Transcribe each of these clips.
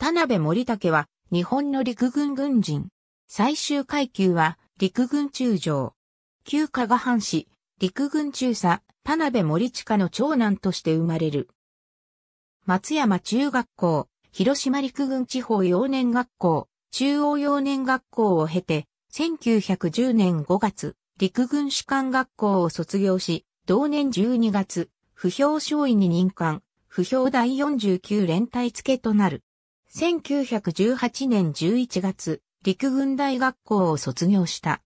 田辺森武は日本の陸軍軍人。最終階級は陸軍中将。旧加賀藩士、陸軍中佐、田辺森下の長男として生まれる。松山中学校、広島陸軍地方幼年学校、中央幼年学校を経て、1910年5月、陸軍士官学校を卒業し、同年12月、不評少尉に任官、不評第49連隊付けとなる。1918年11月、陸軍大学校を卒業した。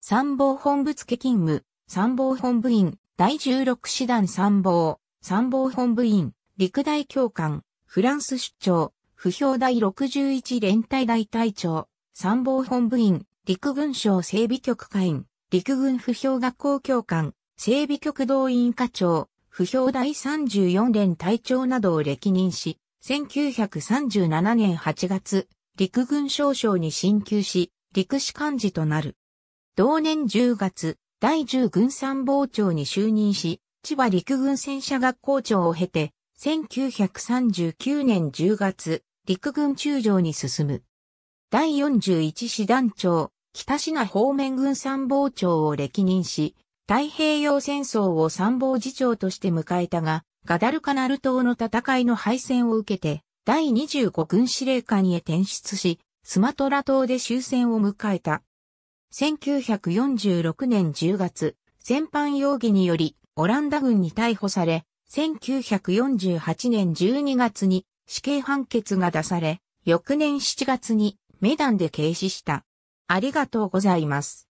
参謀本部付勤務、参謀本部員、第16師団参謀、参謀本部員、陸大教官、フランス出張、不評第61連隊大隊長、参謀本部員、陸軍省整備局会員、陸軍不評学校教官、整備局動員課長、不評第34連隊長などを歴任し、1937年8月、陸軍少将に進級し、陸士幹事となる。同年10月、第10軍参謀長に就任し、千葉陸軍戦車学校長を経て、1939年10月、陸軍中将に進む。第41師団長、北品方面軍参謀長を歴任し、太平洋戦争を参謀次長として迎えたが、ガダルカナル島の戦いの敗戦を受けて、第25軍司令官へ転出し、スマトラ島で終戦を迎えた。1946年10月、戦犯容疑により、オランダ軍に逮捕され、1948年12月に死刑判決が出され、翌年7月にメダンで軽視した。ありがとうございます。